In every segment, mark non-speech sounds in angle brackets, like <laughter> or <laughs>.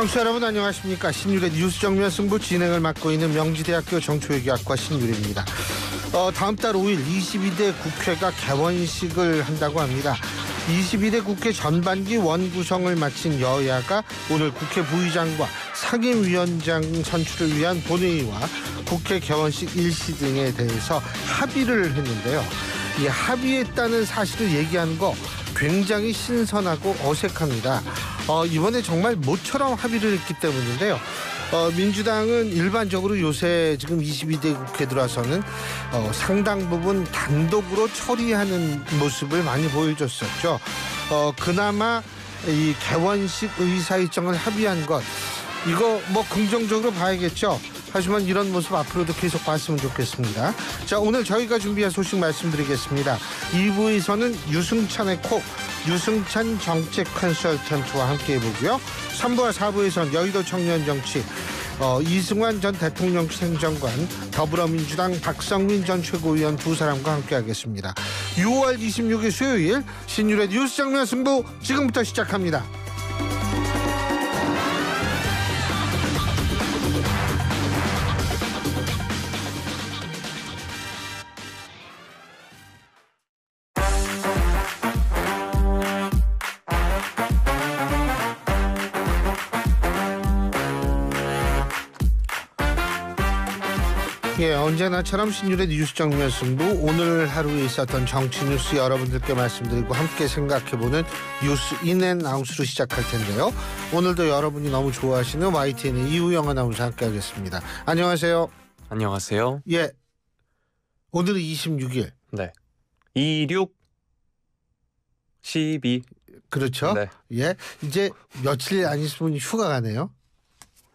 청취 여러분 안녕하십니까 신유래 뉴스 정면 승부 진행을 맡고 있는 명지대학교 정초외교학과 신유래입니다 어, 다음 달 5일 22대 국회가 개원식을 한다고 합니다 22대 국회 전반기 원구성을 마친 여야가 오늘 국회 부의장과 상임위원장 선출을 위한 본회의와 국회 개원식 일시 등에 대해서 합의를 했는데요 이 합의에 따른 사실을 얘기하는 거 굉장히 신선하고 어색합니다 어, 이번에 정말 모처럼 합의를 했기 때문인데요. 어, 민주당은 일반적으로 요새 지금 22대 국회 들어와서는 어, 상당 부분 단독으로 처리하는 모습을 많이 보여줬었죠. 어, 그나마 이 개원식 의사일정을 합의한 것 이거 뭐 긍정적으로 봐야겠죠. 하지만 이런 모습 앞으로도 계속 봤으면 좋겠습니다. 자, 오늘 저희가 준비한 소식 말씀드리겠습니다. 2부에서는 유승찬의 콕, 유승찬 정책 컨설턴트와 함께 해보고요. 3부와 4부에선 여의도 청년 정치, 어, 이승환 전 대통령 생정관 더불어민주당 박성민 전 최고위원 두 사람과 함께하겠습니다. 6월 26일 수요일 신율의 뉴스 장면 승부 지금부터 시작합니다. 언제나처럼 신율의 뉴스 정면승부 오늘 하루에 있었던 정치 뉴스 여러분들께 말씀드리고 함께 생각해보는 뉴스 인앤아웃으로 시작할 텐데요. 오늘도 여러분이 너무 좋아하시는 YTN의 이우영 아나운서 함께하겠습니다. 안녕하세요. 안녕하세요. 예. 오늘은 26일. 네. 26 12 그렇죠. 네. 예. 이제 며칠 안 있으면 휴가 가네요.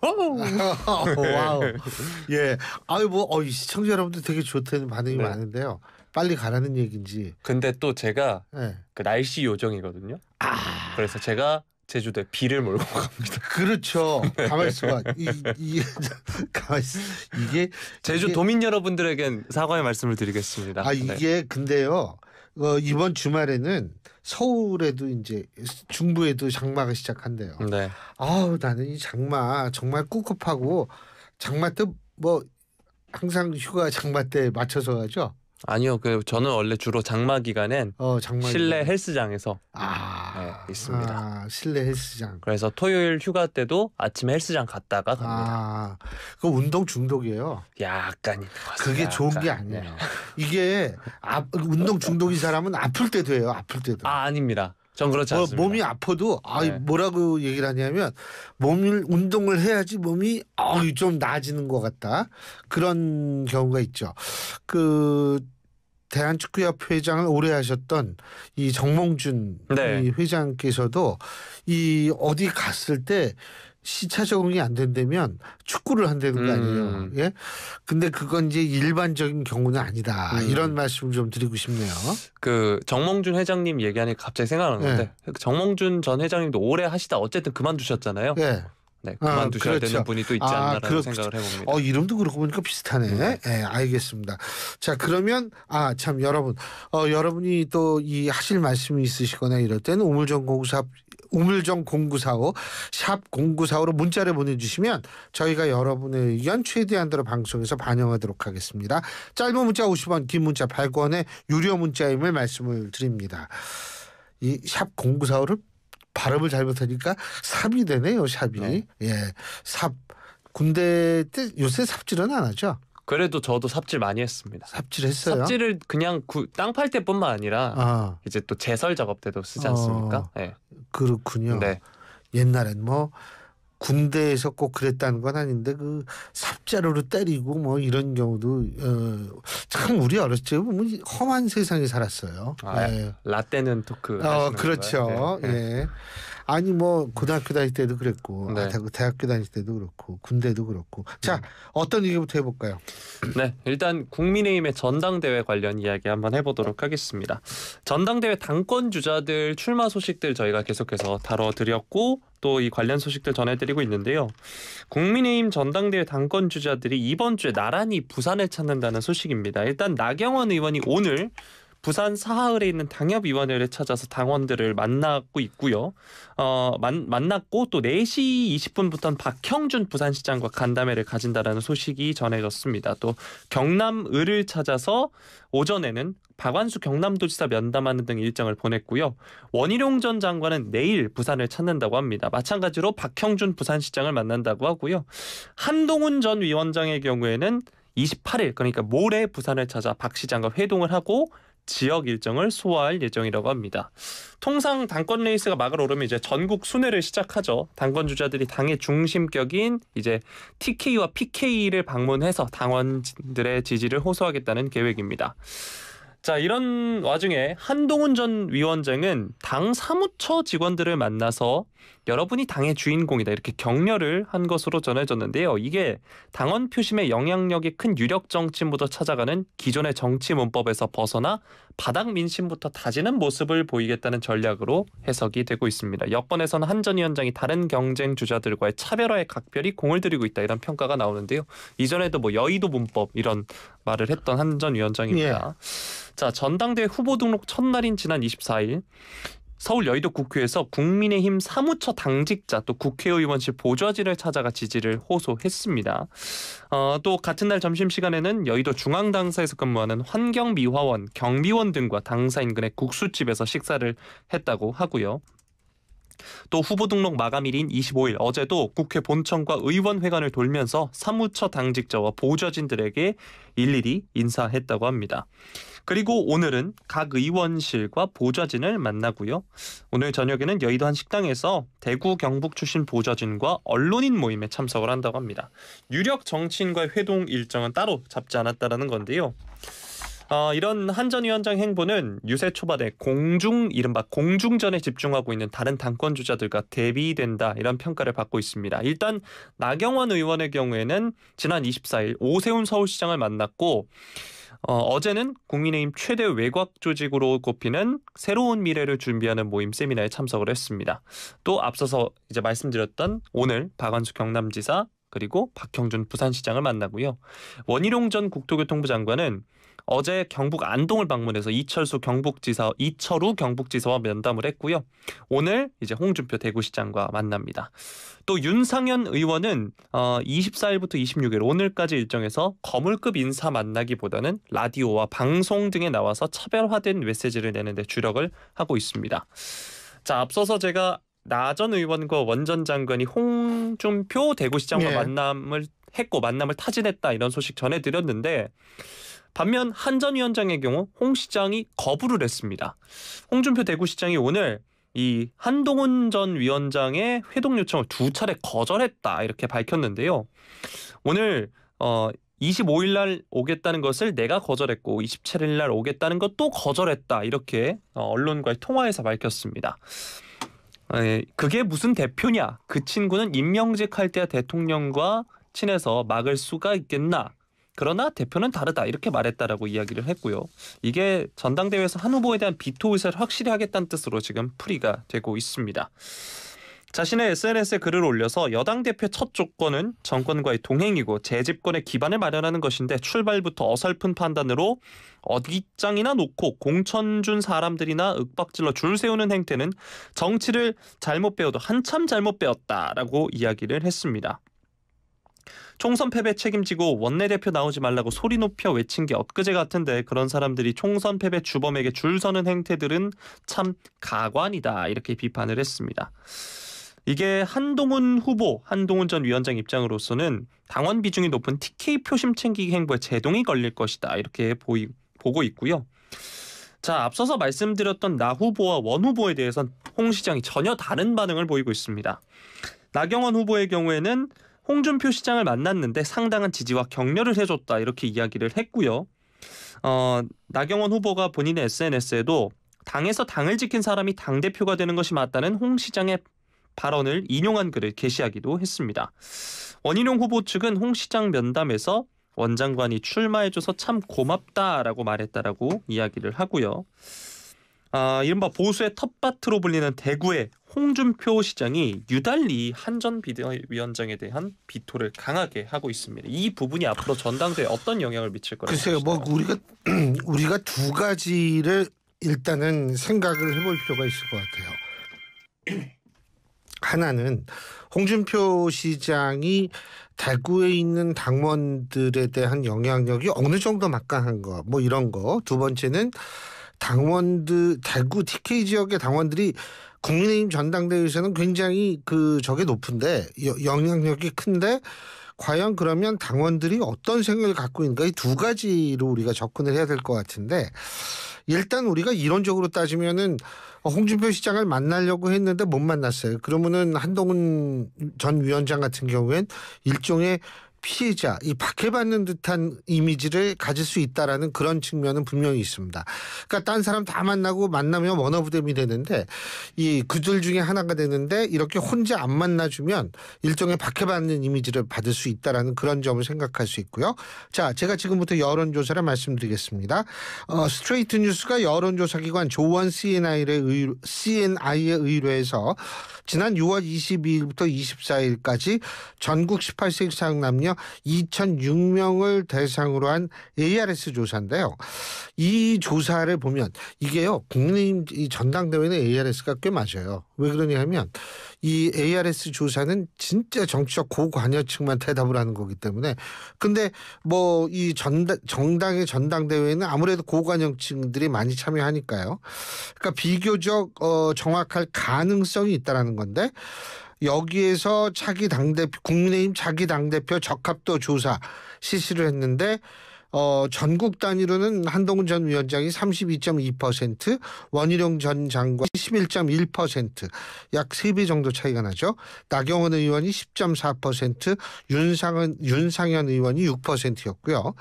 와우. <laughs> 예. 아유 뭐 어, 이 시청자 여러분들 되게 좋다는 반응이 네. 많은데요. 빨리 가라는 얘기인지. 근데 또 제가 네. 그 날씨 요정이거든요. 아. 그래서 제가 제주도에 비를 몰고 갑니다. 그렇죠. <laughs> 네. 가만 있어봐. 이, 이, <laughs> 가만 있어. 이게 제주 이게, 도민 여러분들에겐 사과의 말씀을 드리겠습니다. 아 네. 이게 네. 근데요. 어, 이번 주말에는 서울에도 이제 중부에도 장마가 시작한대요. 네. 아우 나는 이 장마 정말 꿉꿉하고 장마 때 뭐 항상 휴가 장마 때 맞춰서 가죠. 아니요, 그 저는 원래 주로 장마 기간엔 어, 장마 실내 기간. 헬스장에서 아, 네, 있습니다. 아, 실내 헬스장. 그래서 토요일 휴가 때도 아침에 헬스장 갔다가 갑니다. 아, 그 운동 중독이에요. 약간 그게 좋은 약간. 게 네. 아니에요. 이게 아, 운동 중독인 사람은 아플 때도 해요. 아플 때도. 아, 아닙니다. 전 그렇지 뭐 않습니다. 몸이 아파도 아 네. 뭐라고 얘기를 하냐면 몸을 운동을 해야지 몸이 어좀 나아지는 것 같다 그런 경우가 있죠. 그 대한축구협 회장을 오래 하셨던 이 정몽준 네. 이 회장께서도 이 어디 갔을 때 시차 적응이 안 된다면 축구를 한다는 거 아니에요. 음. 예. 근데 그건 이제 일반적인 경우는 아니다. 음. 이런 말씀을 좀 드리고 싶네요. 그 정몽준 회장님 얘기하니 갑자기 생각나는 건데 네. 정몽준 전 회장님도 오래 하시다 어쨌든 그만두셨잖아요. 네. 네, 아, 그만두셔야 아, 그렇죠. 되는 분이 또 있지 않나라는 아, 그렇, 생각을 해봅니다. 어, 이름도 그렇고 보니까 비슷하네. 네. 네, 알겠습니다. 자, 그러면 아참 여러분, 어, 여러분이 또 이 하실 말씀이 있으시거나 이럴 때는 우물정 공구사 우물정 0945샵 0945로 문자를 보내주시면 저희가 여러분의 의견 최대한대로 방송에서 반영하도록 하겠습니다. 짧은 문자 50원, 긴 문자 100원의 유료 문자임을 말씀을 드립니다. 이샵 0945를 발음을 잘못하니까 삽이 되네요. 샵이 네. 예. 삽. 군대 때 요새 삽질은 안 하죠. 그래도 저도 삽질 많이 했습니다. 삽질 했어요? 삽질을 그냥 땅 팔 때뿐만 아니라 아. 이제 또 제설 작업 때도 쓰지 않습니까? 어, 네. 그렇군요. 네. 옛날엔 뭐 군대에서 꼭 그랬다는 건 아닌데 그 삽자루로 때리고 뭐 이런 경우도 어, 참 우리 어렸을 때 보면 험한 세상에 살았어요. 아, 예. 라떼는 토크. 그 어, 그렇죠. 예. 네. 네. 아니 뭐 고등학교 다닐 때도 그랬고 아, 네. 아, 대학교 다닐 때도 그렇고 군대도 그렇고 자 음. 어떤 얘기부터 해볼까요? 네 일단 국민의힘의 전당대회 관련 이야기 한번 해보도록 하겠습니다. 전당대회 당권 주자들 출마 소식들 저희가 계속해서 다뤄드렸고 또 이 관련 소식들 전해드리고 있는데요. 국민의힘 전당대회 당권 주자들이 이번 주에 나란히 부산을 찾는다는 소식입니다. 일단 나경원 의원이 오늘 부산 사하을에 있는 당협위원회를 찾아서 당원들을 만나고 있고요. 어, 만, 만났고 또 4시 20분부터는 박형준 부산시장과 간담회를 가진다라는 소식이 전해졌습니다. 또 경남 을을 찾아서 오전에는 박완수 경남도지사 면담하는 등 일정을 보냈고요. 원희룡 전 장관은 내일 부산을 찾는다고 합니다. 마찬가지로 박형준 부산시장을 만난다고 하고요. 한동훈 전 위원장의 경우에는 28일 그러니까 모레 부산을 찾아 박 시장과 회동을 하고 지역 일정을 소화할 예정이라고 합니다. 통상 당권 레이스가 막을 오르면 이제 전국 순회를 시작하죠. 당권 주자들이 당의 중심격인 이제 TK와 PK를 방문해서 당원들의 지지를 호소하겠다는 계획입니다. 자, 이런 와중에 한동훈 전 위원장은 당 사무처 직원들을 만나서 여러분이 당의 주인공이다 이렇게 격려를 한 것으로 전해졌는데요. 이게 당원 표심의 영향력이 큰 유력 정치인부터 찾아가는 기존의 정치 문법에서 벗어나 바닥 민심부터 다지는 모습을 보이겠다는 전략으로 해석이 되고 있습니다. 여권에서는 한 전 위원장이 다른 경쟁 주자들과의 차별화에 각별히 공을 들이고 있다 이런 평가가 나오는데요. 이전에도 뭐 여의도 문법 이런 말을 했던 한 전 위원장입니다. 예. 자 전당대 후보 등록 첫날인 지난 24일 서울 여의도 국회에서 국민의힘 사무처 당직자 또 국회의원실 보좌진을 찾아가 지지를 호소했습니다. 어, 또 같은 날 점심시간에는 여의도 중앙당사에서 근무하는 환경미화원, 경비원 등과 당사 인근의 국수집에서 식사를 했다고 하고요. 또 후보 등록 마감일인 25일 어제도 국회 본청과 의원회관을 돌면서 사무처 당직자와 보좌진들에게 일일이 인사했다고 합니다. 그리고 오늘은 각 의원실과 보좌진을 만나고요. 오늘 저녁에는 여의도 한 식당에서 대구 경북 출신 보좌진과 언론인 모임에 참석을 한다고 합니다. 유력 정치인과의 회동 일정은 따로 잡지 않았다라는 건데요. 어, 이런 한 전 위원장 행보는 유세 초반에 공중 이른바 공중전에 집중하고 있는 다른 당권 주자들과 대비된다 이런 평가를 받고 있습니다. 일단 나경원 의원의 경우에는 지난 24일 오세훈 서울시장을 만났고 어, 어제는 국민의힘 최대 외곽 조직으로 꼽히는 새로운 미래를 준비하는 모임 세미나에 참석을 했습니다. 또 앞서서 이제 말씀드렸던 오늘 박원수 경남지사 그리고 박형준 부산시장을 만나고요. 원희룡 전 국토교통부 장관은 어제 경북 안동을 방문해서 이철수 경북지사 이철우 경북지사와 면담을 했고요. 오늘 이제 홍준표 대구시장과 만납니다. 또 윤상현 의원은 어, 24일부터 26일 오늘까지 일정에서 거물급 인사 만나기보다는 라디오와 방송 등에 나와서 차별화된 메시지를 내는데 주력을 하고 있습니다. 자 앞서서 제가 나전 의원과 원전 장관이 홍준표 대구시장과 네. 만남을 했고 만남을 타진했다 이런 소식 전해드렸는데 반면 한 전 위원장의 경우 홍 시장이 거부를 했습니다. 홍준표 대구시장이 오늘 이 한동훈 전 위원장의 회동 요청을 두 차례 거절했다 이렇게 밝혔는데요. 오늘 어 25일 날 오겠다는 것을 내가 거절했고 27일 날 오겠다는 것도 거절했다 이렇게 어, 언론과의 통화에서 밝혔습니다. 어, 예, 그게 무슨 대표냐? 그 친구는 임명직할 때야 대통령과 친해서 막을 수가 있겠나? 그러나 대표는 다르다 이렇게 말했다라고 이야기를 했고요. 이게 전당대회에서 한 후보에 대한 비토 의사를 확실히 하겠다는 뜻으로 지금 풀이가 되고 있습니다. 자신의 SNS에 글을 올려서 여당 대표 첫 조건은 정권과의 동행이고 재집권의 기반을 마련하는 것인데 출발부터 어설픈 판단으로 어깃장이나 놓고 공천 준 사람들이나 윽박질러 줄 세우는 행태는 정치를 잘못 배워도 한참 잘못 배웠다라고 이야기를 했습니다. 총선 패배 책임지고 원내대표 나오지 말라고 소리 높여 외친 게 엊그제 같은데 그런 사람들이 총선 패배 주범에게 줄 서는 행태들은 참 가관이다 이렇게 비판을 했습니다. 이게 한동훈 후보, 한동훈 전 위원장 입장으로서는 당원 비중이 높은 TK 표심 챙기기 행보에 제동이 걸릴 것이다 이렇게 보이, 보고 있고요. 자 앞서서 말씀드렸던 나 후보와 원 후보에 대해선 홍 시장이 전혀 다른 반응을 보이고 있습니다. 나경원 후보의 경우에는 홍준표 시장을 만났는데 상당한 지지와 격려를 해줬다 이렇게 이야기를 했고요. 어, 나경원 후보가 본인의 SNS에도 당에서 당을 지킨 사람이 당 대표가 되는 것이 맞다는 홍 시장의 발언을 인용한 글을 게시하기도 했습니다. 원희룡 후보 측은 홍 시장 면담에서 원장관이 출마해줘서 참 고맙다라고 말했다라고 이야기를 하고요. 아, 이른바 보수의 텃밭으로 불리는 대구의 홍준표 시장이 유달리 한전 비대위원장에 대한 비토를 강하게 하고 있습니다. 이 부분이 앞으로 전당대에 어떤 영향을 미칠 거라고 글쎄요. 뭐 우리가 <clears throat> 우리가 두 가지를 일단은 생각을 해볼 필요가 있을 것 같아요. <clears throat> 하나는 홍준표 시장이 대구에 있는 당원들에 대한 영향력이 어느 정도 막강한 거, 뭐 이런 거. 두 번째는 당원들 대구 TK 지역의 당원들이 국민의힘 전당대회에서는 굉장히 그 저게 높은데 영향력이 큰데 과연 그러면 당원들이 어떤 생각을 갖고 있는가 이 두 가지로 우리가 접근을 해야 될 것 같은데 일단 우리가 이론적으로 따지면은 홍준표 시장을 만나려고 했는데 못 만났어요. 그러면은 한동훈 전 위원장 같은 경우엔 일종의 피해자 이 박해받는 듯한 이미지를 가질 수 있다라는 그런 측면은 분명히 있습니다. 그러니까 딴 사람 다 만나고 만나면 원어부댐이 되는데 이 그들 중에 하나가 되는데 이렇게 혼자 안 만나주면 일종의 박해받는 이미지를 받을 수 있다라는 그런 점을 생각할 수 있고요. 자, 제가 지금부터 여론조사를 말씀드리겠습니다. 어, 스트레이트 뉴스가 여론조사기관 조원 CNI의 의뢰, CNI의 의뢰에서 지난 6월 22일부터 24일까지 전국 18세 이상 남녀 2006명을 대상으로 한 ARS 조사인데요. 이 조사를 보면 이게요. 국민의힘 전당대회는 ARS가 꽤 맞아요. 왜 그러냐면 이 ARS 조사는 진짜 정치적 고관여층만 대답을 하는 거기 때문에 근데 뭐이 정당의 전당대회는 아무래도 고관여층들이 많이 참여하니까요. 그러니까 비교적 어, 정확할 가능성이 있다라는 건데 여기에서 차기 당대표 국민의힘 차기 당대표 적합도 조사 실시를 했는데 어, 전국 단위로는 한동훈 전 위원장이 32.2%, 원희룡 전 장관 11.1%, 약 3배 정도 차이가 나죠. 나경원 의원이 10.4%, 윤상은, 윤상현 의원이 6%였고요.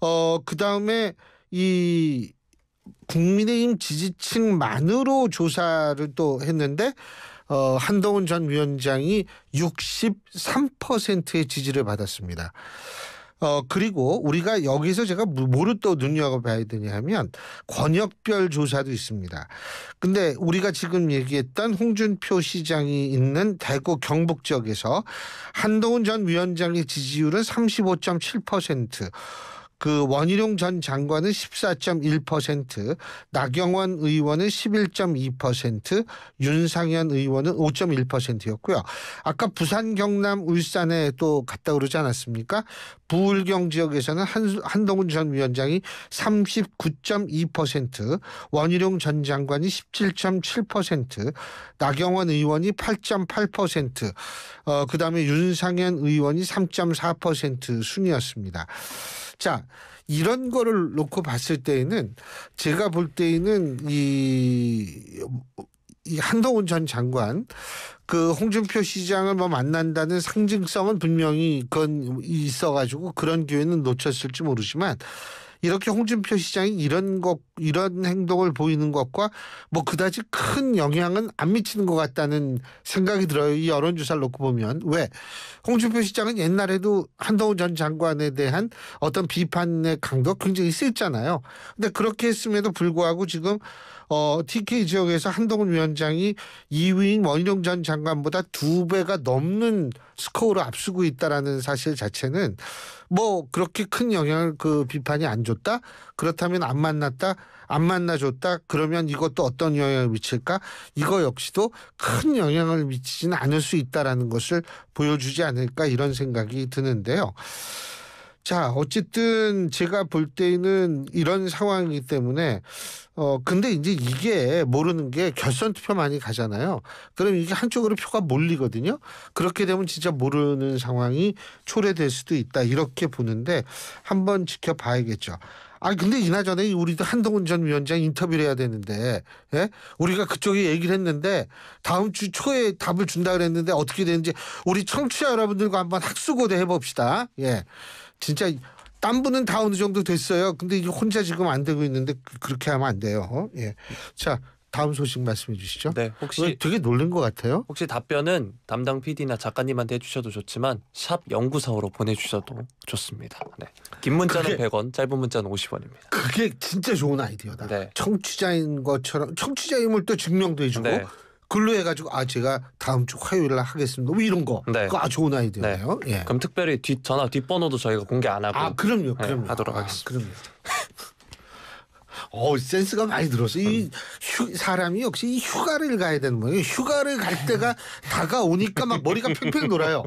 어, 그 다음에 이 국민의힘 지지층만으로 조사를 또 했는데 어, 한동훈 전 위원장이 63%의 지지를 받았습니다. 어, 그리고 우리가 여기서 제가 뭐를 또 눈여겨봐야 되냐 하면 권역별 조사도 있습니다. 근데 우리가 지금 얘기했던 홍준표 시장이 있는 대구 경북 지역에서 한동훈 전 위원장의 지지율은 35.7%. 그 원희룡 전 장관은 14.1%, 나경원 의원은 11.2%, 윤상현 의원은 5.1%였고요. 아까 부산, 경남, 울산에 또 갔다 그러지 않았습니까? 부울경 지역에서는 한, 한동훈 전 위원장이 39.2%, 원희룡 전 장관이 17.7%, 나경원 의원이 8.8%, 어, 그 다음에 윤상현 의원이 3.4% 순이었습니다. 자, 이런 거를 놓고 봤을 때에는 제가 볼 때에는 이, 이 한동훈 전 장관 그 홍준표 시장을 뭐 만난다는 상징성은 분명히 그건 있어가지고 그런 기회는 놓쳤을지 모르지만 이렇게 홍준표 시장이 이런 것 이런 행동을 보이는 것과 뭐 그다지 큰 영향은 안 미치는 것 같다는 생각이 들어요. 이 여론 조사를 놓고 보면 왜 홍준표 시장은 옛날에도 한동훈 전 장관에 대한 어떤 비판의 강도가 굉장히 세잖아요. 근데 그렇게 했음에도 불구하고 지금 어, TK 지역에서 한동훈 위원장이 이인 원희룡 전 장관보다 두 배가 넘는 스코어로 앞서고 있다라는 사실 자체는 뭐 그렇게 큰 영향을 그 비판이 안 줬다 그렇다면 안 만났다 안 만나줬다 그러면 이것도 어떤 영향을 미칠까 이거 역시도 큰 영향을 미치지는 않을 수 있다라는 것을 보여주지 않을까 이런 생각이 드는데요. 자, 어쨌든 제가 볼 때는 이런 상황이기 때문에 어 근데 이제 이게 모르는 게 결선 투표 많이 가잖아요. 그럼 이게 한쪽으로 표가 몰리거든요. 그렇게 되면 진짜 모르는 상황이 초래될 수도 있다 이렇게 보는데 한번 지켜봐야겠죠. 아 근데 이나전에 우리도 한동훈 전 위원장 인터뷰를 해야 되는데 예? 우리가 그쪽에 얘기를 했는데 다음 주 초에 답을 준다 그랬는데 어떻게 되는지 우리 청취자 여러분들과 한번 학수고대 해봅시다. 예. 진짜 딴 분은 다 어느 정도 됐어요. 근데 혼자 지금 안 되고 있는데 그, 그렇게 하면 안 돼요. 어? 예. 자, 다음 소식 말씀해 주시죠. 네, 혹시 되게 놀란 것 같아요. 혹시 답변은 담당 PD나 작가님한테 해주셔도 좋지만 샵 연구사로 보내주셔도 좋습니다. 네. 긴 문자는 그게, 100원, 짧은 문자는 50원입니다. 그게 진짜 좋은 아이디어다. 네. 청취자인 것처럼 청취자임을 또 증명도 해주고 네. 글로 해가지고 아 제가 다음 주 화요일 날 하겠습니다. 뭐 이런 거. 네. 그거 아 좋은 아이디어예요. 네. 예. 그럼 특별히 뒷 전화 뒷번호도 저희가 공개 안 하고. 아 그럼요, 네, 그럼요. 하도록 아, 하겠습니다. 아, 그럼요. 어 센스가 많이 들었어. 이 음. 휴, 사람이 역시 이 휴가를 가야 되는 거예요. 휴가를 갈 때가 <laughs> 다가오니까 막 머리가 팽팽 놀아요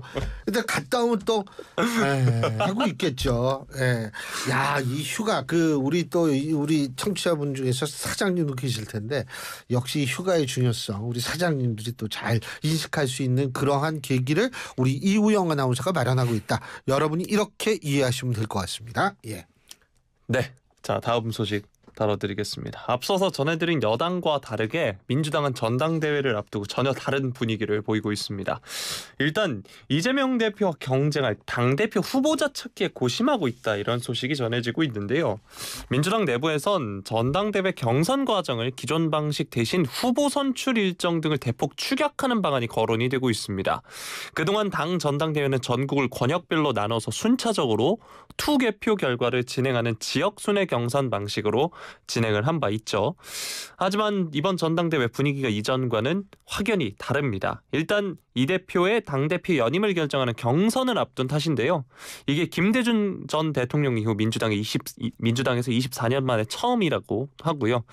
근데 갔다 오면 또에 예, 하고 있겠죠. 예. 야이 휴가 그 우리 또 우리 청취자분 중에서 사장님도 계실 텐데 역시 휴가의 중요성 우리 사장님들이 또 잘 인식할 수 있는 그러한 계기를 우리 이우영 아나운서가 마련하고 있다. 여러분이 이렇게 이해하시면 될 것 같습니다. 예. 네. 자, 다음 소식 다뤄드리겠습니다. 앞서서 전해드린 여당과 다르게 민주당은 전당대회를 앞두고 전혀 다른 분위기를 보이고 있습니다. 일단 이재명 대표와 경쟁할 당대표 후보자 찾기에 고심하고 있다 이런 소식이 전해지고 있는데요. 민주당 내부에선 전당대회 경선 과정을 기존 방식 대신 후보 선출 일정 등을 대폭 축약하는 방안이 거론이 되고 있습니다. 그동안 당 전당대회는 전국을 권역별로 나눠서 순차적으로 투개표 결과를 진행하는 지역 순회 경선 방식으로 진행을 한 바 있죠. 하지만 이번 전당대회 분위기가 이전과는 확연히 다릅니다. 일단 이 대표의 당대표 연임을 결정하는 경선을 앞둔 탓인데요. 이게 김대중 전 대통령 이후 민주당의 20, 민주당에서 24년 만에 처음이라고 하고요.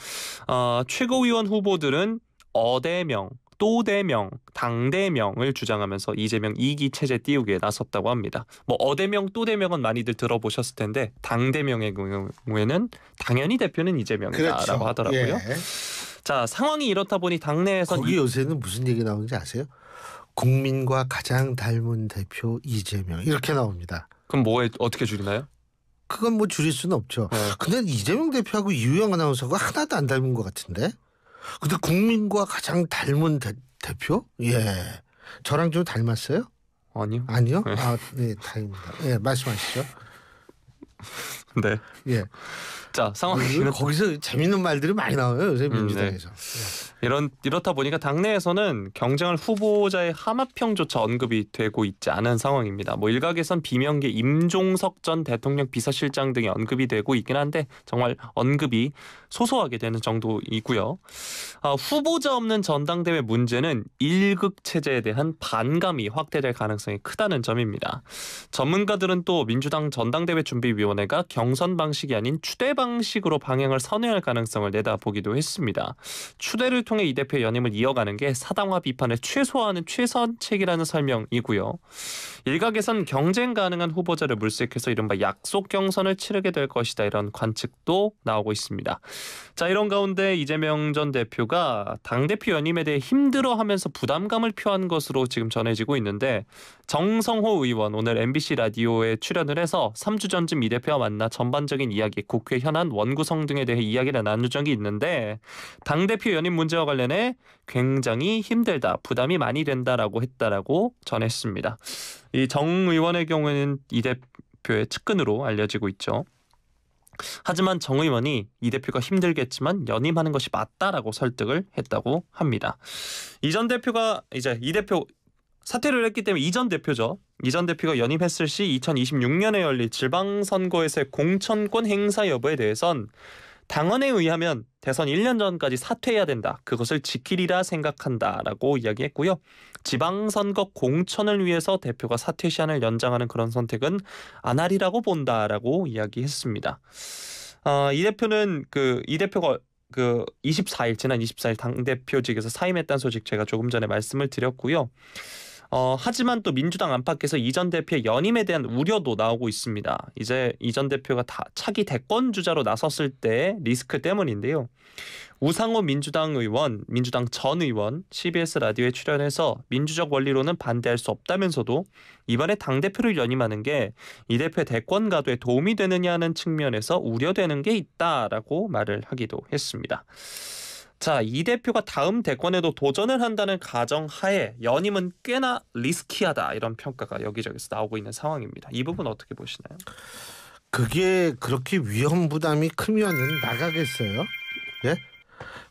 어, 최고위원 후보들은 어대명 또대명 당대명을 주장하면서 이재명 2기 체제 띄우기에 나섰다고 합니다. 뭐 어대명, 또대명은 많이들 들어보셨을 텐데 당대명의 경우에는 당연히 대표는 이재명이다라고 그렇죠. 하더라고요. 예. 자 상황이 이렇다 보니 당내에서 거기 요새는 무슨 얘기 나오는지 아세요? 국민과 가장 닮은 대표 이재명 이렇게 나옵니다. 그럼 뭐에 어떻게 줄이나요? 그건 뭐 줄일 수는 없죠. 네. 근데 이재명 대표하고 이우영 아나운서가 하나도 안 닮은 것 같은데? 근데 국민과 가장 닮은 대, 표 예. 저랑 좀 닮았어요? 아니요. 아니요? 네. 아, 네, 다행입니다. 예, 말씀하시죠. <laughs> 네. 예. 자, 상황 거기서 재밌는 말들이 많이 나와요. 요새 민주당에서. 음, 네. 예. 이런 이렇다 보니까 당내에서는 경쟁할 후보자의 하마평조차 언급이 되고 있지 않은 상황입니다. 뭐 일각에선 비명계 임종석 전 대통령 비서실장 등이 언급이 되고 있긴 한데 정말 언급이 소소하게 되는 정도이고요. 아, 후보자 없는 전당대회 문제는 일극 체제에 대한 반감이 확대될 가능성이 크다는 점입니다. 전문가들은 또 민주당 전당대회 준비위원회가 경선 방식이 아닌 추대 방식으로 방향을 선회할 가능성을 내다보기도 했습니다. 추대를 통 통해 이 대표의 연임을 이어가는 게 사당화 비판을 최소화하는 최선책이라는 설명이고요. 일각에선 경쟁 가능한 후보자를 물색해서 이른바 약속 경선을 치르게 될 것이다 이런 관측도 나오고 있습니다. 자 이런 가운데 이재명 전 대표가 당 대표 연임에 대해 힘들어하면서 부담감을 표한 것으로 지금 전해지고 있는데 정성호 의원 오늘 MBC 라디오에 출연을 해서 3주 전쯤 이 대표와 만나 전반적인 이야기, 국회 현안, 원구성 등에 대해 이야기를 나눈 적이 있는데 당 대표 연임 문제 문제와 관련해 굉장히 힘들다, 부담이 많이 된다라고 했다라고 전했습니다. 이 정 의원의 경우에는 이 대표의 측근으로 알려지고 있죠. 하지만 정 의원이 이 대표가 힘들겠지만 연임하는 것이 맞다라고 설득을 했다고 합니다. 이전 대표가 이제 이 대표 사퇴를 했기 때문에 이전 대표죠. 이전 대표가 연임했을 시 2026년에 열릴 지방선거에서의 공천권 행사 여부에 대해선 당원에 의하면 대선 1년 전까지 사퇴해야 된다. 그것을 지키리라 생각한다라고 이야기했고요. 지방선거 공천을 위해서 대표가 사퇴 시한을 연장하는 그런 선택은 안 하리라고 본다라고 이야기했습니다. 어, 이 대표는 그 이 대표가 그 24일 지난 24일 당 대표직에서 사임했다는 소식 제가 조금 전에 말씀을 드렸고요. 어, 하지만 또 민주당 안팎에서 이 전 대표의 연임에 대한 우려도 나오고 있습니다. 이제 이 전 대표가 다 차기 대권 주자로 나섰을 때 리스크 때문인데요. 우상호 민주당 의원, 민주당 전 의원 CBS 라디오에 출연해서 민주적 원리로는 반대할 수 없다면서도 이번에 당 대표를 연임하는 게 이 대표의 대권 가도에 도움이 되느냐는 측면에서 우려되는 게 있다라고 말을 하기도 했습니다. 자, 이 대표가 다음 대권에도 도전을 한다는 가정 하에 연임은 꽤나 리스키하다 이런 평가가 여기저기서 나오고 있는 상황입니다. 이 부분 어떻게 보시나요? 그게 그렇게 위험 부담이 크면은 나가겠어요? 예?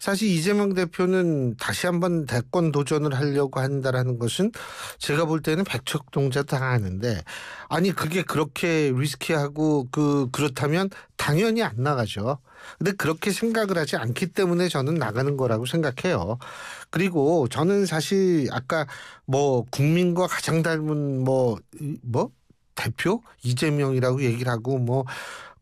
사실 이재명 대표는 다시 한번 대권 도전을 하려고 한다라는 것은 제가 볼 때는 백척동자 당하는데 아니 그게 그렇게 리스키하고 그 그렇다면 당연히 안 나가죠. 근데 그렇게 생각을 하지 않기 때문에 저는 나가는 거라고 생각해요. 그리고 저는 사실 아까 뭐 국민과 가장 닮은 뭐뭐 뭐 대표 이재명이라고 얘기를 하고 뭐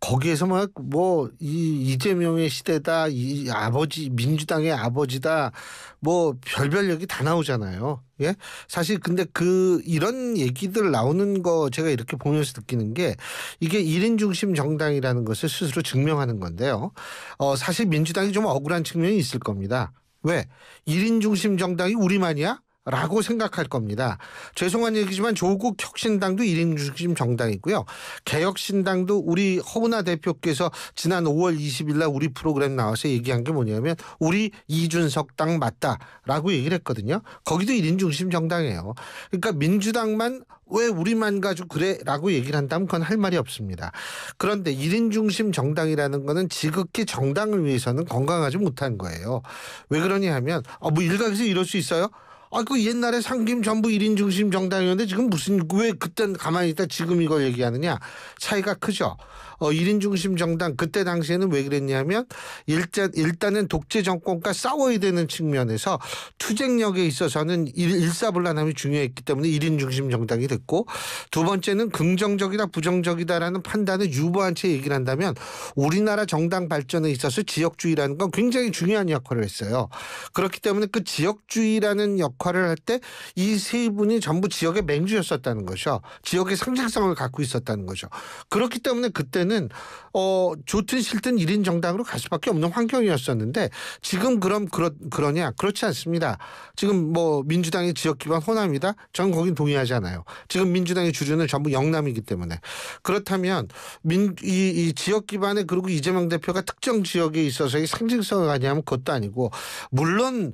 거기에서 막 뭐 이 이재명의 시대다 이 아버지 민주당의 아버지다 뭐 별별 얘기 다 나오잖아요. 예? 사실 근데 그 이런 얘기들 나오는 거 제가 이렇게 보면서 느끼는 게 이게 일인 중심 정당이라는 것을 스스로 증명하는 건데요. 어 사실 민주당이 좀 억울한 측면이 있을 겁니다. 왜? 일인 중심 정당이 우리만이야? 라고 생각할 겁니다. 죄송한 얘기지만 조국 혁신당도 1인 중심 정당이고요. 개혁신당도 우리 허은하 대표께서 지난 5월 20일 날 우리 프로그램 나와서 얘기한 게 뭐냐면 우리 이준석 당 맞다라고 얘기를 했거든요. 거기도 1인 중심 정당이에요. 그러니까 민주당만 왜 우리만 가지고 그래? 라고 얘기를 한다면 그건 할 말이 없습니다. 그런데 1인 중심 정당이라는 거는 지극히 정당을 위해서는 건강하지 못한 거예요. 왜 그러냐 하면, 아, 뭐 일각에서 이럴 수 있어요? 아그 옛날에 상김 전부 1인 중심 정당이었는데 지금 무슨 왜 그땐 가만히 있다 지금 이거 얘기하느냐 차이가 크죠. 어, 1인 중심 정당 그때 당시에는 왜 그랬냐면 일단, 일단은 독재 정권과 싸워야 되는 측면에서 투쟁력에 있어서는 일, 사불란함이 중요했기 때문에 1인 중심 정당이 됐고 두 번째는 긍정적이다 부정적이다라는 판단을 유보한 채 얘기를 한다면 우리나라 정당 발전에 있어서 지역주의라는 건 굉장히 중요한 역할을 했어요. 그렇기 때문에 그 지역주의라는 역할을 할 때 이 세 분이 전부 지역의 맹주였었다는 거죠 지역의 상징성을 갖고 있었다는 거죠. 그렇기 때문에 그때는 때는 어 좋든 싫든 1인 정당으로 갈 수밖에 없는 환경이었었는데 지금 그럼 그렇 그러냐 그렇지 않습니다. 지금 뭐 민주당의 지역 기반 호남이다. 전 거긴 동의하지 않아요. 지금 민주당의 주류는 전부 영남이기 때문에 그렇다면 민이 이 지역 기반에 그리고 이재명 대표가 특정 지역에 있어서의 상징성을 가냐면 그것도 아니고 물론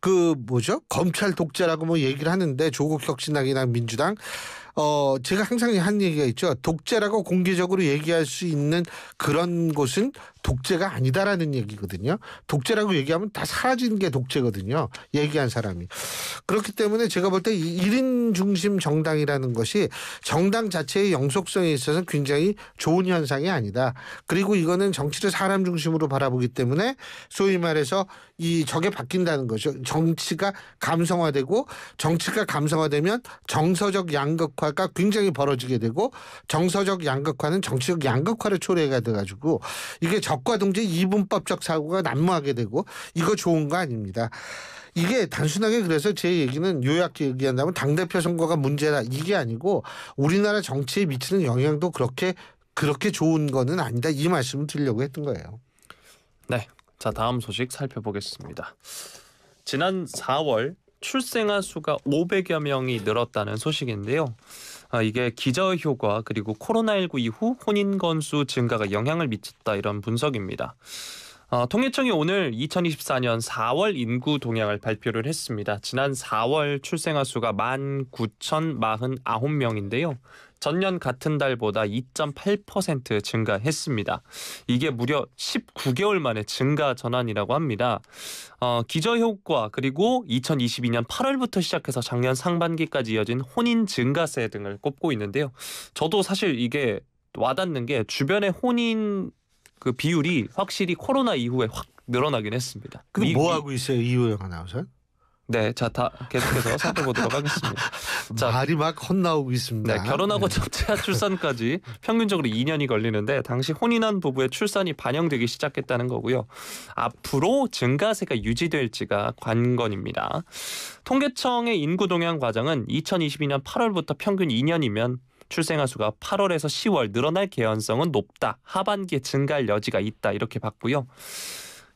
그 뭐죠 검찰 독재라고 뭐 얘기를 하는데 조국 혁신당이나 민주당 어, 제가 항상 한 얘기가 있죠. 독재라고 공개적으로 얘기할 수 있는 그런 곳은 독재가 아니다라는 얘기거든요. 독재라고 얘기하면 다 사라지는 게 독재거든요. 얘기한 사람이. 그렇기 때문에 제가 볼 때 1인 중심 정당이라는 것이 정당 자체의 영속성에 있어서 굉장히 좋은 현상이 아니다. 그리고 이거는 정치를 사람 중심으로 바라보기 때문에 소위 말해서 이 저게 바뀐다는 거죠. 정치가 감성화되고 정치가 감성화되면 정서적 양극화가 굉장히 벌어지게 되고 정서적 양극화는 정치적 양극화를 초래가 돼가지고 이게 적 적과 동지에 이분법적 사고가 난무하게 되고 이거 좋은 거 아닙니다. 이게 단순하게 그래서 제 얘기는 요약해 얘기한다면 당대표 선거가 문제다 이게 아니고 우리나라 정치에 미치는 영향도 그렇게 그렇게 좋은 거는 아니다 이 말씀을 드리려고 했던 거예요. 네. 자 다음 소식 살펴보겠습니다. 지난 4월 출생아 수가 500여 명이 늘었다는 소식인데요. 아, 이게 기저의 효과 그리고 코로나19 이후 혼인 건수 증가가 영향을 미쳤다 이런 분석입니다. 어, 통계청이 오늘 2024년 4월 인구 동향을 발표를 했습니다. 지난 4월 출생아 수가 19,049명인데요. 전년 같은 달보다 2.8% 증가했습니다. 이게 무려 19개월 만에 증가 전환이라고 합니다. 어, 기저효과 그리고 2022년 8월부터 시작해서 작년 상반기까지 이어진 혼인 증가세 등을 꼽고 있는데요. 저도 사실 이게 와닿는 게 주변에 혼인 그 비율이 확실히 코로나 이후에 확 늘어나긴 했습니다. 근데 뭐 하고 있어요 이호영 아나운서? 네, 자다 계속해서 <laughs> 살펴보도록 하겠습니다. 자, 말이 막 헛나오고 있습니다. 네, 결혼하고 <laughs> 첫째와 출산까지 평균적으로 2년이 걸리는데 당시 혼인한 부부의 출산이 반영되기 시작했다는 거고요. 앞으로 증가세가 유지될지가 관건입니다. 통계청의 인구 동향 과장은 2022년 8월부터 평균 2년이면 출생아 수가 8월에서 10월 늘어날 개연성은 높다. 하반기에 증가할 여지가 있다. 이렇게 봤고요.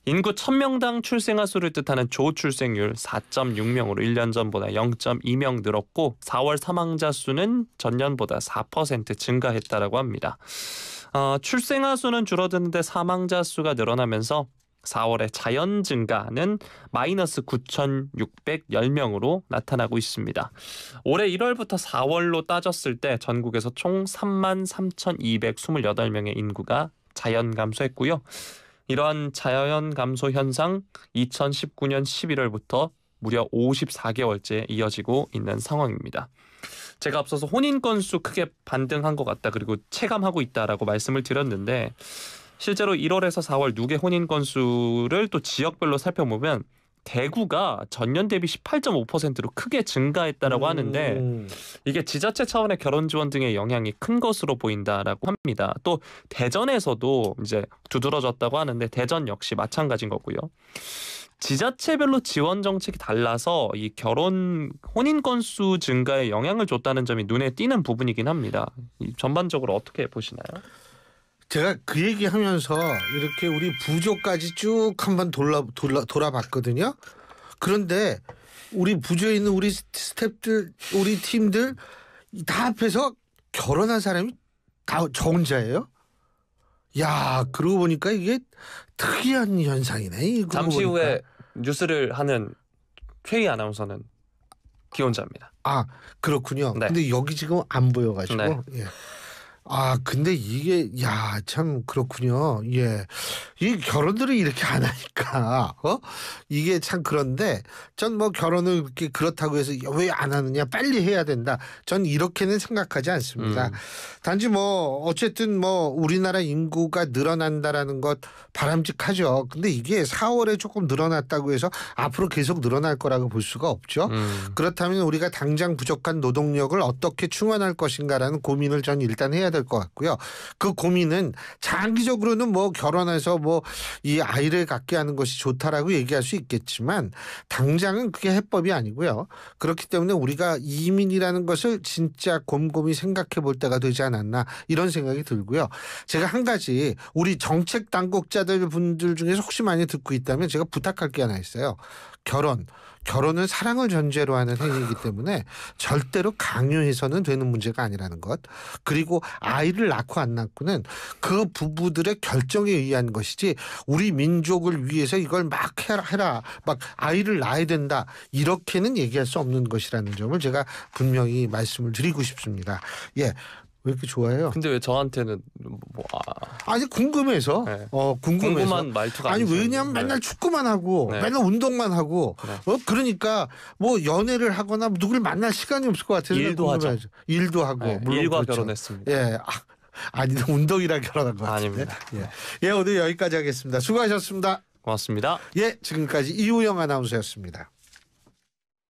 인구 1000명당 출생아 수를 뜻하는 조출생률 4.6명으로 1년 전보다 0.2명 늘었고 4월 사망자 수는 전년보다 4% 증가했다라고 합니다. 어, 출생아 수는 줄어드는데 사망자 수가 늘어나면서 4월에 자연 증가는 마이너스 9,610명으로 나타나고 있습니다. 올해 1월부터 4월로 따졌을 때 전국에서 총 33,228명의 인구가 자연 감소했고요. 이러한 자연 감소 현상 2019년 11월부터 무려 54개월째 이어지고 있는 상황입니다. 제가 앞서서 혼인 건수 크게 반등한 것 같다 그리고 체감하고 있다라고 말씀을 드렸는데 실제로 1월에서 4월 누계 혼인 건수를 또 지역별로 살펴보면 대구가 전년 대비 18.5%로 크게 증가했다라고 음. 하는데 이게 지자체 차원의 결혼 지원 등의 영향이 큰 것으로 보인다라고 합니다. 또 대전에서도 이제 두드러졌다고 하는데 대전 역시 마찬가지인 거고요. 지자체별로 지원 정책이 달라서 이 결혼 혼인 건수 증가에 영향을 줬다는 점이 눈에 띄는 부분이긴 합니다. 전반적으로 어떻게 보시나요? 제가 그 얘기하면서 이렇게 우리 부조까지 쭉 한 번 돌라, 돌라 돌아봤거든요. 그런데 우리 부조에 있는 우리 스탭들, 우리 팀들 다 앞에서 결혼한 사람이 다저 혼자예요. 야, 그러고 보니까 이게 특이한 현상이네. 잠시 후에 뉴스를 하는 최희 아나운서는 기혼자입니다. 아, 그렇군요. 네. 근데 여기 지금 안 보여가지고. 네. 예. 아, 근데 이게, 야, 참 그렇군요. 예. 이 결혼들을 이렇게 안 하니까 어 이게 참 그런데 전 뭐 결혼을 이렇게 그렇다고 해서 왜 안 하느냐 빨리 해야 된다 전 이렇게는 생각하지 않습니다 음. 단지 뭐 어쨌든 뭐 우리나라 인구가 늘어난다라는 것 바람직하죠 근데 이게 4월에 조금 늘어났다고 해서 앞으로 계속 늘어날 거라고 볼 수가 없죠 음. 그렇다면 우리가 당장 부족한 노동력을 어떻게 충원할 것인가라는 고민을 전 일단 해야 될 것 같고요 그 고민은 장기적으로는 뭐 결혼해서 뭐 뭐이 아이를 갖게 하는 것이 좋다라고 얘기할 수 있겠지만 당장은 그게 해법이 아니고요. 그렇기 때문에 우리가 이민이라는 것을 진짜 곰곰이 생각해 볼 때가 되지 않았나 이런 생각이 들고요. 제가 한 가지 우리 정책 당국자들 분들 중에서 혹시 많이 듣고 있다면 제가 부탁할 게 하나 있어요. 결혼. 결혼은 사랑을 전제로 하는 행위이기 때문에 절대로 강요해서는 되는 문제가 아니라는 것. 그리고 아이를 낳고 안 낳고는 그 부부들의 결정에 의한 것이지 우리 민족을 위해서 이걸 막 해라 막 아이를 낳아야 된다 이렇게는 얘기할 수 없는 것이라는 점을 제가 분명히 말씀을 드리고 싶습니다. 예. 왜 이렇게 좋아해요? 근데 왜 저한테는 뭐, 뭐 아... 니 궁금해서 네. 어 궁금해서 궁금한 말투가 아니 왜냐면 네. 맨날 축구만 하고 네. 맨날 운동만 하고 네. 어 그러니까 뭐 연애를 하거나 누굴 만날 시간이 없을 것 같아서 일도 하죠 일도 하고 네, 물론 일과 그렇죠. 결혼했습니다. 예. 아, 아니 운동이랑 결혼한 것 아닙니다. 예. 예 오늘 여기까지 하겠습니다. 수고하셨습니다. 고맙습니다. 예 지금까지 이우영 아나운서였습니다.